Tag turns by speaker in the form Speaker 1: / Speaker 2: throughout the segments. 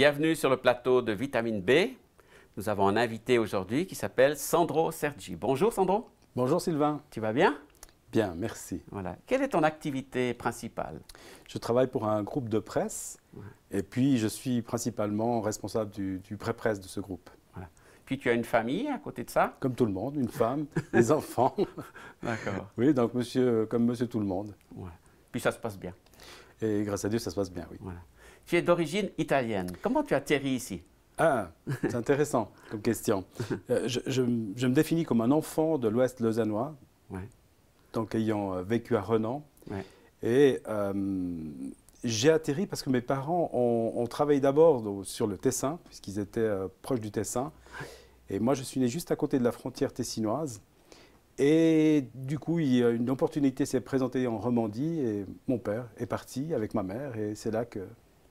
Speaker 1: Bienvenue sur le plateau de Vitamine B. Nous avons un invité aujourd'hui qui s'appelle Sandro Sergi. Bonjour Sandro.
Speaker 2: Bonjour Sylvain. Tu vas bien Bien, merci. Voilà. Quelle est ton activité principale Je travaille pour un groupe de presse et puis je suis principalement responsable du, du pré-presse de ce groupe. Voilà. Puis tu as une famille à côté de ça Comme tout le monde, une femme, des enfants. D'accord. Oui, donc monsieur, comme monsieur tout le monde. Puis ça se passe bien. Et grâce à Dieu, ça se passe bien, oui. Voilà.
Speaker 1: Tu es d'origine
Speaker 2: italienne. Comment tu atterris ici ah, c'est intéressant comme question. Euh, je, me définis comme un enfant de l'Ouest lausannois, ouais. donc ayant euh, vécu à Renan. Et euh, j'ai atterri parce que mes parents ont, travaillé d'abord sur le Tessin, puisqu'ils étaient proches du Tessin. Et moi, je suis né juste à côté de la frontière tessinoise. Et du coup, une opportunité s'est présentée en Romandie et mon père est parti avec ma mère et c'est là que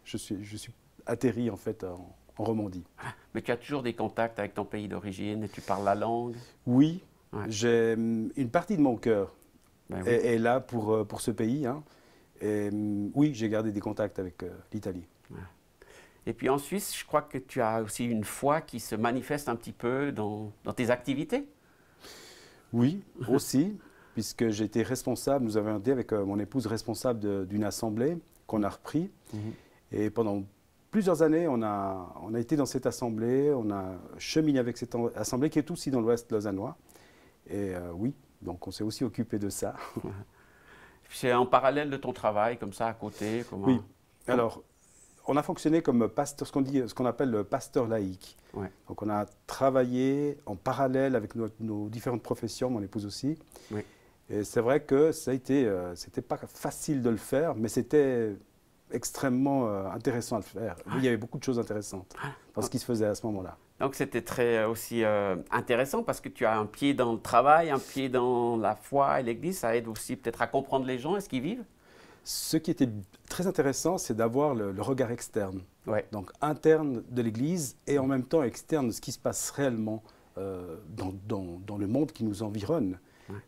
Speaker 2: je suis, je suis atterri en fait en, Romandie. Ah,
Speaker 1: mais tu as toujours des contacts avec ton pays d'origine et tu
Speaker 2: parles la langue Oui, j'ai mm, une partie de mon cœur ben est, là pour, euh, pour ce pays. Hein. Et, mm, oui, j'ai gardé des contacts avec euh, l'Italie.
Speaker 1: Et puis en Suisse, je crois que tu as aussi une foi qui se manifeste un petit peu dans, dans tes activités.
Speaker 2: Oui, aussi, puisque j'étais responsable, nous avons été avec euh, mon épouse responsable d'une assemblée qu'on a repris. Mhm. Et pendant plusieurs années, on a, on a été dans cette assemblée, on a cheminé avec cette assemblée qui est aussi dans l'Ouest lausannois. Et euh, oui, donc on s'est aussi occupé de ça.
Speaker 1: C'est en parallèle de ton travail, comme ça, à côté Oui. Alors,
Speaker 2: on a fonctionné comme pasteur, ce qu'on appelle le pasteur laïque. Donc, on a travaillé en parallèle avec nos, différentes professions, mon épouse aussi. Et c'est vrai que ça a été, euh, c'était pas facile de le faire, mais c'était extrêmement euh, intéressant à le faire. il y avait beaucoup de choses intéressantes ah. dans ce qui se faisait à ce moment-là.
Speaker 1: Donc c'était très euh, aussi euh, intéressant parce que tu as un pied dans le travail, un pied dans la foi et l'Église. Ça aide aussi peut-être à
Speaker 2: comprendre les gens et ce qu'ils vivent. Ce qui était très intéressant, c'est d'avoir le, regard externe. Donc interne de l'Église et en même temps externe de ce qui se passe réellement dans, le monde qui nous environne.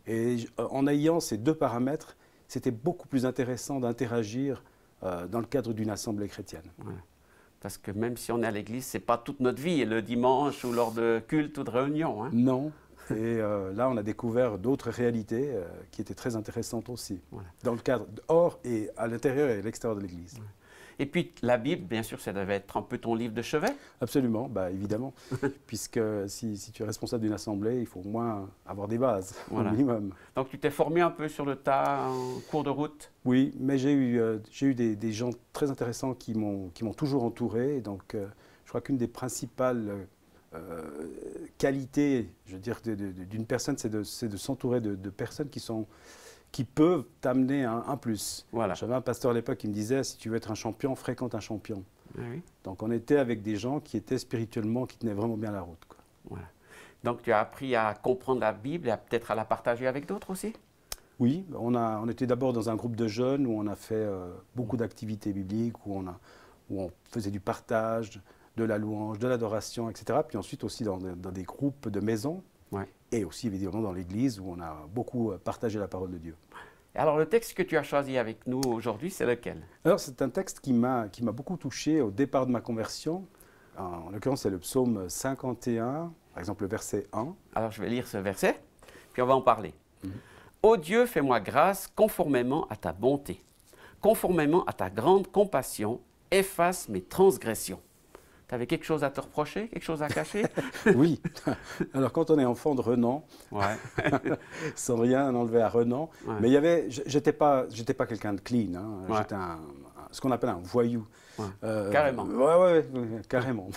Speaker 2: Et en ayant ces deux paramètres, c'était beaucoup plus intéressant d'interagir euh, dans le cadre d'une assemblée chrétienne.
Speaker 1: Parce que même si on est à l'église, c'est pas toute notre vie, le dimanche ou lors de culte ou de réunion.
Speaker 2: Hein. Non. Et euh, là, on a découvert d'autres réalités euh, qui étaient très intéressantes aussi, dans le cadre hors et à l'intérieur et à l'extérieur de l'église.
Speaker 1: Et puis la Bible, bien sûr, ça devait être un peu ton livre de chevet
Speaker 2: Absolument, bah, évidemment. Puisque si, tu es responsable d'une assemblée, il faut au moins avoir des bases, au minimum.
Speaker 1: Donc tu t'es formé un peu sur le tas en cours de route
Speaker 2: Oui, mais j'ai eu, euh, j'ai eu des, gens très intéressants qui m'ont toujours entouré. Donc euh, je crois qu'une des principales... Euh, qualités, je veux dire, d'une personne, c'est de, s'entourer de, de personnes qui sont qui peuvent t'amener un, un, plus. Voilà. J'avais un pasteur à l'époque qui me disait si tu veux être un champion, fréquente un champion. Ah Donc on était avec des gens qui étaient spirituellement, qui tenaient vraiment bien la route. Quoi.
Speaker 1: Donc tu as appris à comprendre la Bible et peut-être à la partager avec d'autres aussi
Speaker 2: Oui, on, a, on était d'abord dans un groupe de jeunes où on a fait euh, beaucoup d'activités bibliques, où on, a, où on faisait du partage, de la louange, de l'adoration, etc. Puis ensuite aussi dans des groupes de maisons et aussi, évidemment, dans l'Église, où on a beaucoup euh, partagé la parole de Dieu. Alors,
Speaker 1: le texte que tu as choisi avec nous aujourd'hui, c'est lequel
Speaker 2: Alors, c'est un texte qui m'a beaucoup touché au départ de ma conversion. En l'occurrence, c'est le psaume 51, par exemple le verset 1.
Speaker 1: Alors, je vais lire ce verset, puis on va en parler. Mhm. Ô Dieu, fais-moi grâce conformément à ta bonté, conformément à ta grande compassion, efface mes transgressions. Tu avais quelque chose à te reprocher, quelque chose à cacher
Speaker 2: Oui. Alors quand on est enfant de Renan, sans rien enlever à Renan, mais il y avait, j'étais pas, j'étais pas quelqu'un de clean. Hein. J'étais un, ce qu'on appelle un voyou. Euh, carrément. Ouais, ouais, carrément.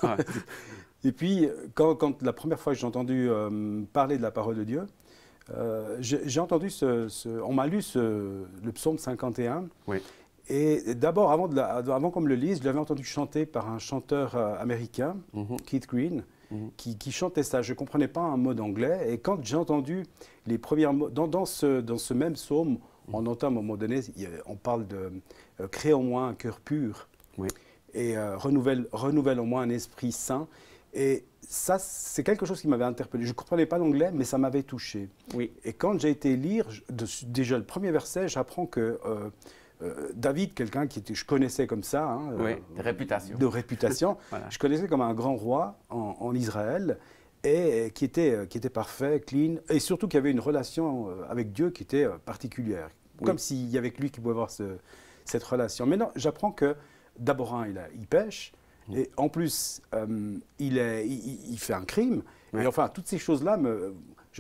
Speaker 2: Et puis quand, la première fois que j'ai entendu euh, parler de la parole de Dieu, euh, j'ai entendu ce, ce on m'a lu ce, le psaume 51. Oui. Et d'abord, avant, de avant qu'on me le lise, je l'avais entendu chanter par un chanteur euh, américain, mhm. Keith Green, mhm. qui, chantait ça. Je ne comprenais pas un mot d'anglais. Et quand j'ai entendu les premières mots, dans, ce, dans ce même psaume, mhm. on entend à un moment donné, on parle de euh, Crée en moi un cœur pur oui. et euh, renouvelle, renouvelle en moi un esprit saint. Et ça, c'est quelque chose qui m'avait interpellé. Je ne comprenais pas l'anglais, mais ça m'avait touché. Oui. Et quand j'ai été lire, déjà le premier verset, j'apprends que... Euh, David, quelqu'un que je connaissais comme ça. Hein, euh,
Speaker 1: de réputation. De
Speaker 2: réputation. Je connaissais comme un grand roi en, Israël et qui était, euh, qui était parfait, clean, et surtout qui avait une relation avec Dieu qui était particulière. Comme s'il y avait que lui qui pouvait avoir cette relation. Mais non, j'apprends que d'abord, il, pêche, et en plus, il, il, fait un crime. Et enfin, toutes ces choses-là me,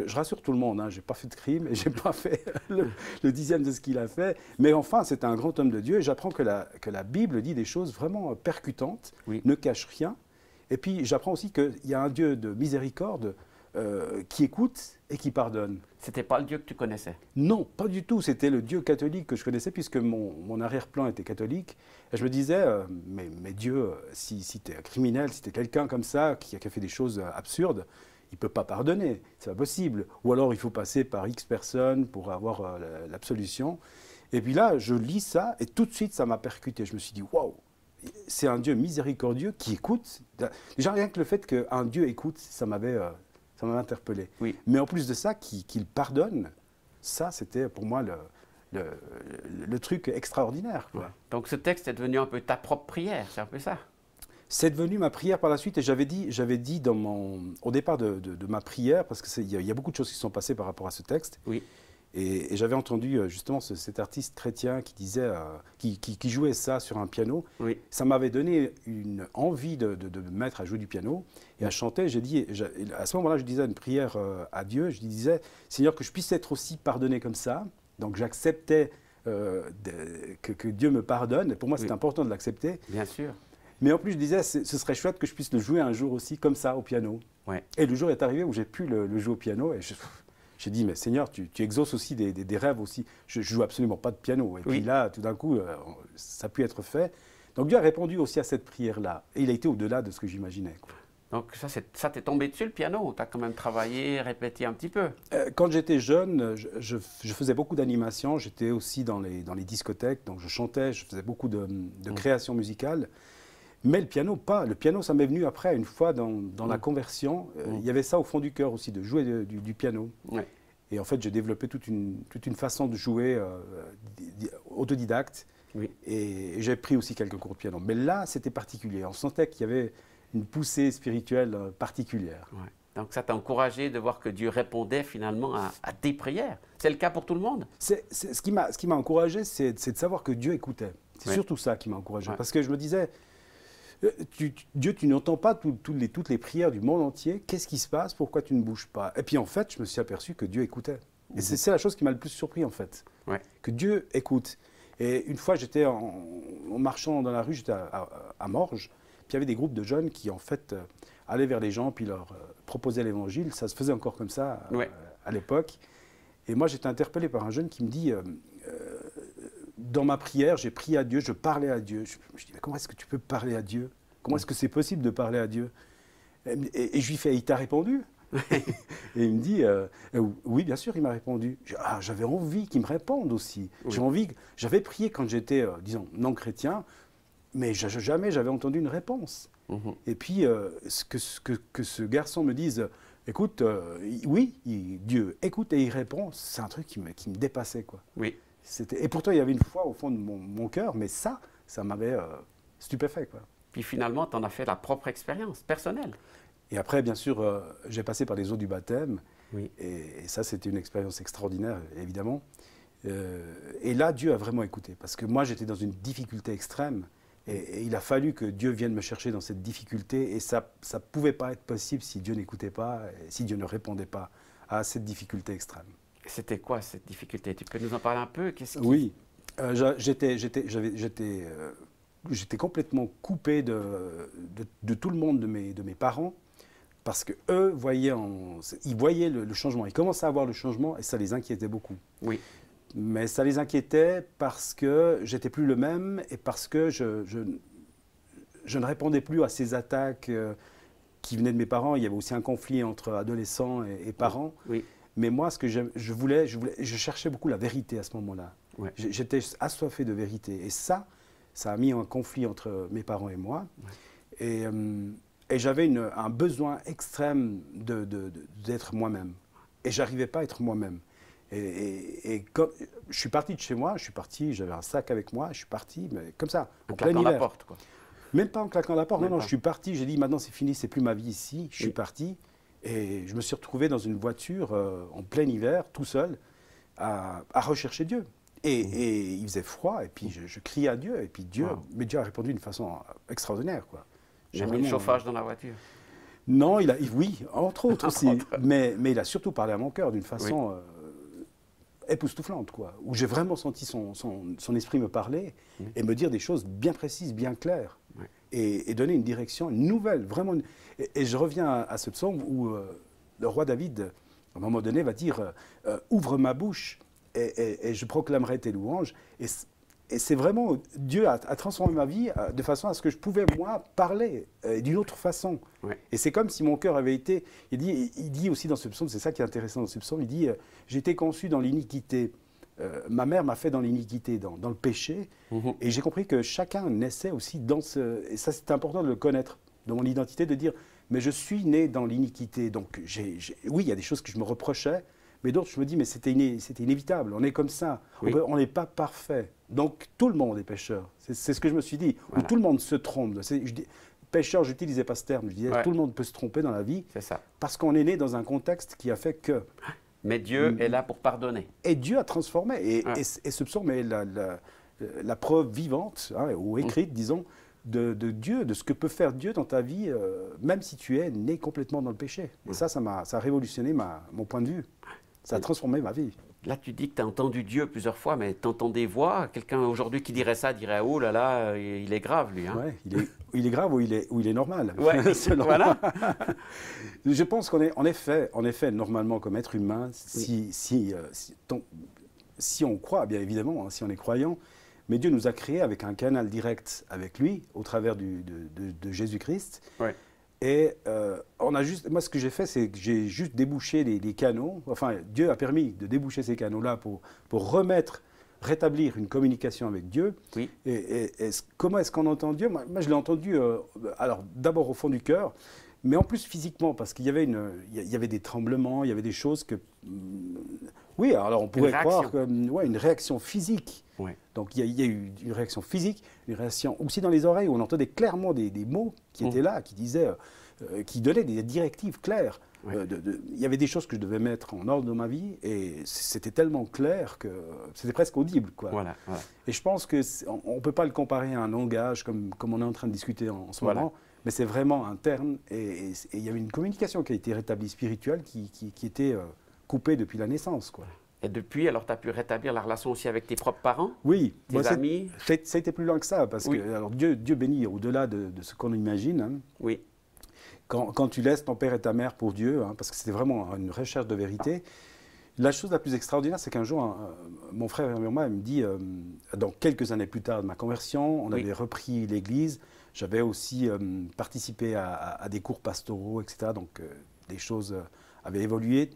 Speaker 2: je, rassure tout le monde, hein, je n'ai pas fait de crime et je n'ai pas fait le, dixième de ce qu'il a fait. Mais enfin, c'est un grand homme de Dieu et j'apprends que la, que la Bible dit des choses vraiment percutantes, ne cache rien. Et puis j'apprends aussi qu'il y a un Dieu de miséricorde euh, qui écoute et qui pardonne. C'était pas le Dieu que tu connaissais Non, pas du tout. C'était le Dieu catholique que je connaissais puisque mon, arrière-plan était catholique. Et je me disais, euh, mais, mais, Dieu, si, si tu es un criminel, si tu es quelqu'un comme ça qui a fait des choses absurdes, il ne peut pas pardonner, c'est pas possible. Ou alors il faut passer par X personnes pour avoir euh, l'absolution. Et puis là, je lis ça et tout de suite, ça m'a percuté. Je me suis dit, waouh, c'est un Dieu miséricordieux qui écoute. Déjà, rien que le fait qu'un Dieu écoute, ça m'avait euh, interpellé. Oui. Mais en plus de ça, qu'il pardonne, ça, c'était pour moi le, le, truc extraordinaire. Quoi.
Speaker 1: Donc ce texte est devenu un peu ta propre prière, c'est un peu ça
Speaker 2: c'est devenu ma prière par la suite et j'avais dit, j'avais dit au départ de, ma prière, parce qu'il y, y, a beaucoup de choses qui sont passées par rapport à ce texte. Oui. Et, j'avais entendu euh, justement cet artiste chrétien qui disait, euh, qui, jouait ça sur un piano. Ça m'avait donné une envie de, me mettre à jouer du piano et à chanter. J'ai dit, à ce moment-là, je disais une prière euh, à Dieu. Je disais, Seigneur, que je puisse être aussi pardonné comme ça. Donc j'acceptais que, Dieu me pardonne. Pour moi, c'est important de l'accepter. Bien sûr. Mais en plus, je disais, ce serait chouette que je puisse le jouer un jour aussi, comme ça, au piano. Et le jour est arrivé où j'ai pu le, jouer au piano. Et j'ai dit, mais Seigneur, tu, tu exauces aussi des, rêves aussi. Je ne joue absolument pas de piano. Et puis là, tout d'un coup, euh, ça a pu être fait. Donc Dieu a répondu aussi à cette prière-là. Et il a été au-delà de ce que j'imaginais.
Speaker 1: Donc ça, ça t'est tombé dessus le piano Tu as quand même travaillé, répété un petit peu
Speaker 2: euh, Quand j'étais jeune, je, faisais beaucoup d'animation. J'étais aussi dans les, dans les discothèques, donc je chantais, je faisais beaucoup de, mmh. créations musicales. Mais le piano, pas. Le piano, ça m'est venu après, une fois dans, la mm. conversion. Euh, mm. il y avait ça au fond du cœur aussi, de jouer du, piano. Et en fait, j'ai développé toute une, toute une façon de jouer euh, autodidacte. Et, j'ai pris aussi quelques cours de piano. Mais là, c'était particulier. On sentait qu'il y avait une poussée spirituelle euh, particulière.
Speaker 1: Donc ça t'a encouragé de voir que Dieu répondait finalement à, tes prières. C'est le cas pour tout le monde.
Speaker 2: c'est ce qui ce qui m'a encouragé, c'est de savoir que Dieu écoutait. C'est surtout ça qui m'a encouragé. Parce que je me disais, euh, Dieu, tu n'entends pas toutes les prières du monde entier. Qu'est-ce qui se passe Pourquoi tu ne bouges pas Et puis en fait, je me suis aperçu que Dieu écoutait. Et c'est la chose qui m'a le plus surpris en fait. Que Dieu écoute. Et une fois, j'étais en, marchant dans la rue, j'étais à, Morges, puis il y avait des groupes de jeunes qui en fait euh, allaient vers les gens, puis leur euh, proposaient l'évangile. Ça se faisait encore comme ça à l'époque. Et moi, j'étais interpellé par un jeune qui me dit dans ma prière, j'ai prié à Dieu, je parlais à Dieu. Je, me dis, mais comment est-ce que tu peux parler à Dieu Comment est-ce que c'est possible de parler à Dieu et, je lui fais, il t'a répondu Et il me dit, euh, euh, oui, bien sûr, il m'a répondu. Ah, j'avais envie qu'il me réponde aussi. envie, j'avais prié quand j'étais, euh, disons, non chrétien, mais jamais j'avais entendu une réponse. Mmh et puis, que, que, ce garçon me dise, écoute, oui, Dieu, écoute, et il répond, c'est un truc qui me, qui me dépassait, quoi. Oui. Et pourtant, il y avait une foi au fond de mon, cœur, mais ça, ça m'avait euh, stupéfait. Quoi. Puis
Speaker 1: finalement, tu en as fait la propre expérience personnelle.
Speaker 2: Et après, bien sûr, euh, j'ai passé par les eaux du baptême. Et, ça, c'était une expérience extraordinaire, évidemment. Euh, et là, Dieu a vraiment écouté. Parce que moi, j'étais dans une difficulté extrême. Et, il a fallu que Dieu vienne me chercher dans cette difficulté. Et ça ne pouvait pas être possible si Dieu n'écoutait pas, si Dieu ne répondait pas à cette difficulté extrême. C'était quoi cette difficulté Tu peux nous en parler un
Speaker 1: peu Oui,
Speaker 2: euh, euh, j'étais, complètement coupé de, de, tout le monde de mes, de mes parents parce que eux voyaient, ils le, changement, ils commençaient à voir le changement et ça les inquiétait beaucoup. Oui. Mais ça les inquiétait parce que j'étais plus le même et parce que je, je, ne répondais plus à ces attaques euh, qui venaient de mes parents. Il y avait aussi un conflit entre adolescents et, parents. oui. Mais moi, ce que je, voulais, je voulais, je cherchais beaucoup la vérité à ce moment-là. J'étais assoiffé de vérité. Et ça, ça a mis un conflit entre mes parents et moi. Euh, et, j'avais un besoin extrême d'être de, moi-même. Et j'arrivais pas à être moi-même. Et, je suis parti de chez moi, je suis parti, j'avais un sac avec moi, je suis parti, mais comme ça, en, claquant la porte, quoi. Même pas en claquant la porte, non, non, je suis parti, j'ai dit maintenant c'est fini, c'est plus ma vie ici, je suis parti. Et je me suis retrouvé dans une voiture euh, en plein hiver, tout seul, à, rechercher Dieu. Mmh. Et, il faisait froid, et puis je, je criais à Dieu, et puis Dieu, mais Dieu a répondu d'une façon euh, extraordinaire. Quoi. J'ai mis le chauffage euh, dans la voiture. Non, il a, oui, entre autres aussi, mais, il a surtout parlé à mon cœur d'une façon époustouflante, quoi, où j'ai vraiment senti son, esprit me parler mmh. et me dire des choses bien précises, bien claires et, donner une direction nouvelle, vraiment. Et, je reviens à, ce psaume où euh, le roi David, à un moment donné, va dire euh, euh, Ouvre ma bouche et, je proclamerai tes louanges. Et, c'est vraiment Dieu a, transformé ma vie de façon à ce que je pouvais, moi, parler d'une autre façon. Et c'est comme si mon cœur avait été. Il dit, il dit aussi dans ce psaume, c'est ça qui est intéressant dans ce psaume il dit J'étais conçu dans l'iniquité. Euh, ma mère m'a fait dans l'iniquité, dans, le péché. Mhm. Et j'ai compris que chacun naissait aussi dans ce. Et ça, c'est important de le connaître, dans mon identité, de dire Mais je suis né dans l'iniquité. Donc, j'ai. oui, il y a des choses que je me reprochais, mais d'autres, je me dis Mais c'était inévitable, on est comme ça, on n'est pas parfait. Donc, tout le monde est pécheur. C'est ce que je me suis dit. tout le monde se trompe. Je dis, pécheur, j'utilisais pas ce terme. Je disais Tout le monde peut se tromper dans la vie. C'est ça. Parce qu'on est né dans un contexte qui a fait que. Ah.
Speaker 1: Mais Dieu mm-hmm. est là pour pardonner.
Speaker 2: Et Dieu a transformé. Et, ce psaume est la, la, preuve vivante, hein, ou mm. écrite, disons, de, de, Dieu, de ce que peut faire Dieu dans ta vie, euh, même si tu es né complètement dans le péché. Et mm. ça, ça, a, ça a révolutionné ma, mon point de vue. Ça a transformé ma vie.
Speaker 1: Là, tu dis que tu as entendu Dieu plusieurs fois, mais tu entends des voix. Quelqu'un aujourd'hui qui dirait ça dirait Oh là là, euh, il est grave, lui. Hein?
Speaker 2: il, est, grave ou il est, ou il est normal. Ouais, voilà. Je pense qu'on est, en effet, en effet, normalement, comme être humain, si, euh, on croit, bien évidemment, hein, si on est croyant, mais Dieu nous a créés avec un canal direct avec lui, au travers de, Jésus-Christ. Ouais. Et euh, on a juste, moi, ce que j'ai fait, c'est que j'ai juste débouché les, canaux. Enfin, Dieu a permis de déboucher ces canaux-là pour, pour remettre, rétablir une communication avec Dieu. Et, comment est-ce qu'on entend Dieu moi, je l'ai entendu, euh, alors d'abord au fond du cœur, mais en plus physiquement, parce qu'il y avait, une, il y avait des tremblements, il y avait des choses que... Mm, oui, alors on pourrait croire que, mm, ouais, une réaction physique donc il y, a eu une réaction physique, une réaction aussi dans les oreilles, où on entendait clairement des, mots qui mm. étaient là, qui disaient, euh, qui donnaient des directives claires. Euh, il y avait des choses que je devais mettre en ordre dans ma vie, et c'était tellement clair que c'était presque audible. Quoi. Et je pense qu'on ne peut pas le comparer à un langage comme, comme on est en train de discuter en, ce moment, mais c'est vraiment un terme et il y avait une communication qui a été rétablie spirituelle, qui, qui, était euh, coupée depuis la naissance. Quoi.
Speaker 1: Et depuis, alors, tu as pu rétablir la relation aussi avec tes propres parents
Speaker 2: Oui. Tes amis Ça a été plus loin que ça, parce que alors, Dieu, Dieu bénit, au-delà de, ce qu'on imagine. Hein. oui. Quand, tu laisses ton père et ta mère pour Dieu, hein, parce que c'était vraiment une recherche de vérité, la chose la plus extraordinaire, c'est qu'un jour, mon frère et moi, il me dit, euh, dans quelques années plus tard de ma conversion, on avait repris l'église, j'avais aussi euh, participé à, des cours pastoraux, etc. Donc, les euh, des choses avaient évolué.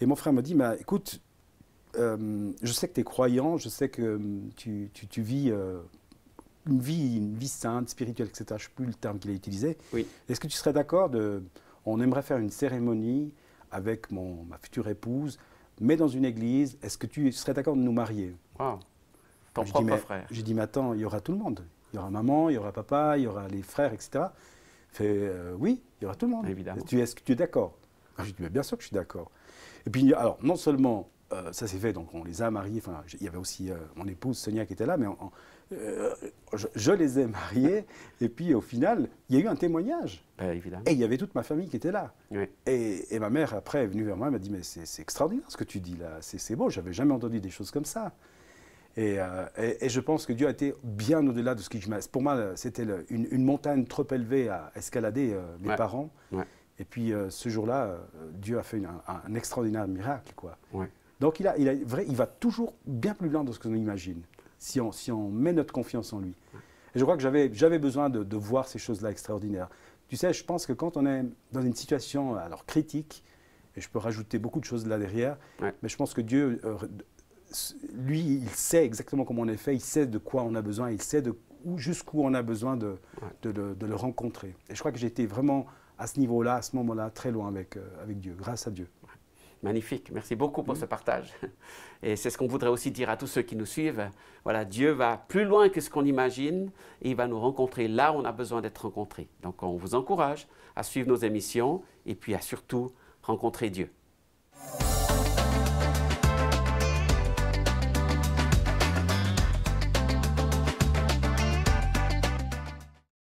Speaker 2: Et mon frère me dit, bah, écoute, euh, je sais que tu es croyant, je sais que hum, tu, vis euh, une vie, une vie sainte, spirituelle, etc. Je ne sais plus le terme qu'il a utilisé. Est-ce que tu serais d'accord de, on aimerait faire une cérémonie avec mon, ma future épouse, mais dans une église, est-ce que tu serais d'accord de nous marier
Speaker 1: Ton propre frère. J'ai
Speaker 2: dit, mais attends, il y aura tout le monde. Il y aura maman, il y aura papa, il y aura les frères, etc. Fait, euh, oui, il y aura tout le monde. Évidemment. Est-ce que tu es d'accord Je dit, bien sûr que je suis d'accord. Et puis, alors, non seulement euh, ça s'est fait, donc on les a mariés. Enfin, il y avait aussi euh, mon épouse Sonia qui était là, mais euh, je, les ai mariés. et puis au final, il y a eu un témoignage. Bah, et il y avait toute ma famille qui était là. Et, ma mère, après, est venue vers moi et m'a dit Mais c'est extraordinaire ce que tu dis là, c'est beau, j'avais jamais entendu des choses comme ça. Et, je pense que Dieu a été bien au-delà de ce que je Pour moi, c'était une, montagne trop élevée à escalader, mes parents. Et puis ce jour-là, Dieu a fait un, extraordinaire miracle. quoi. Donc il, a, il, a, vrai, il va toujours bien plus loin de ce que l'on imagine, si on, si on met notre confiance en lui. Et je crois que j'avais besoin de, voir ces choses-là extraordinaires. Tu sais, je pense que quand on est dans une situation alors critique, et je peux rajouter beaucoup de choses là derrière, mais je pense que Dieu, euh, lui, il sait exactement comment on est fait, il sait de quoi on a besoin, il sait jusqu'où on a besoin de, de, le, rencontrer. Et je crois que j'étais vraiment à ce niveau-là, à ce moment-là, très loin avec, euh, avec Dieu, grâce à Dieu.
Speaker 1: Magnifique. Merci beaucoup pour mm. ce partage. Et c'est ce qu'on voudrait aussi dire à tous ceux qui nous suivent. Voilà, Dieu va plus loin que ce qu'on imagine et il va nous rencontrer là où on a besoin d'être rencontrés. Donc on vous encourage à suivre nos émissions et puis à surtout rencontrer Dieu.